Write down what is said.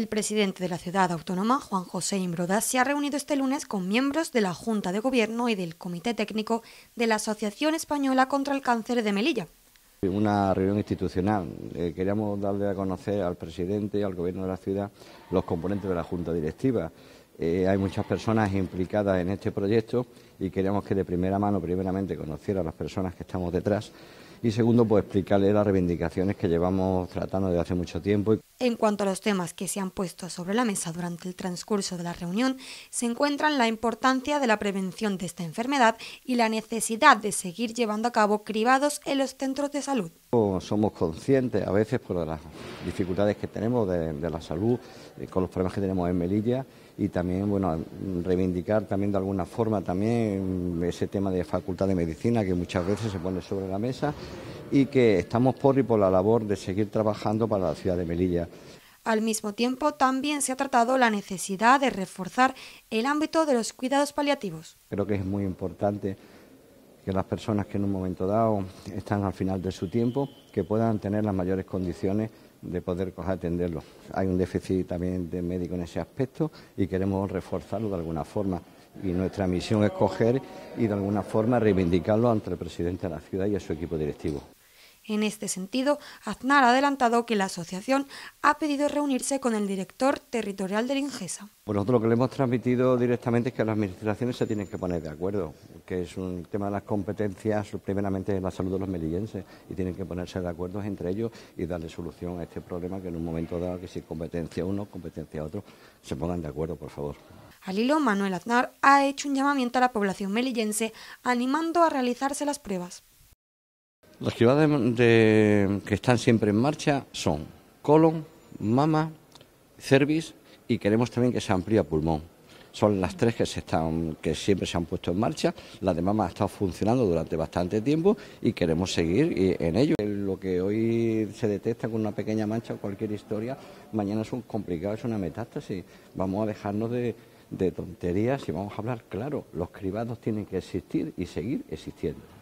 El presidente de la ciudad autónoma, Juan José Imbroda, se ha reunido este lunes con miembros de la Junta de Gobierno y del Comité Técnico de la Asociación Española contra el Cáncer de Melilla. Una reunión institucional. Eh, queríamos darle a conocer al presidente y al gobierno de la ciudad los componentes de la Junta Directiva. Eh, hay muchas personas implicadas en este proyecto y queríamos que de primera mano, primeramente, conociera a las personas que estamos detrás y segundo, pues explicarle las reivindicaciones que llevamos tratando desde hace mucho tiempo. En cuanto a los temas que se han puesto sobre la mesa durante el transcurso de la reunión, se encuentran la importancia de la prevención de esta enfermedad y la necesidad de seguir llevando a cabo cribados en los centros de salud. Somos conscientes a veces por las dificultades que tenemos de, de la salud, eh, con los problemas que tenemos en Melilla y también, bueno, reivindicar también de alguna forma también ese tema de facultad de medicina que muchas veces se pone sobre la mesa y que estamos por y por la labor de seguir trabajando para la ciudad de Melilla. Al mismo tiempo, también se ha tratado la necesidad de reforzar el ámbito de los cuidados paliativos. Creo que es muy importante que las personas que en un momento dado están al final de su tiempo, que puedan tener las mayores condiciones de poder atenderlos. Hay un déficit también de médico en ese aspecto y queremos reforzarlo de alguna forma y nuestra misión es coger y de alguna forma reivindicarlo ante el presidente de la ciudad y a su equipo directivo. En este sentido, Aznar ha adelantado que la asociación ha pedido reunirse con el director territorial de Ingesa. Pues nosotros lo que le hemos transmitido directamente es que las administraciones se tienen que poner de acuerdo, que es un tema de las competencias, primeramente en la salud de los melillenses, y tienen que ponerse de acuerdo entre ellos y darle solución a este problema que en un momento dado, que si competencia uno, competencia otro, se pongan de acuerdo, por favor. Al Manuel Aznar ha hecho un llamamiento a la población melillense animando a realizarse las pruebas. Las que, que están siempre en marcha son colon, mama, cervix y queremos también que se amplíe pulmón. Son las tres que, están, que siempre se han puesto en marcha. La de mama ha estado funcionando durante bastante tiempo y queremos seguir en ello. Eh, lo que hoy se detecta con una pequeña mancha o cualquier historia, mañana es un complicado, es una metástasis. Vamos a dejarnos de, de tonterías y vamos a hablar claro. Los cribados tienen que existir y seguir existiendo.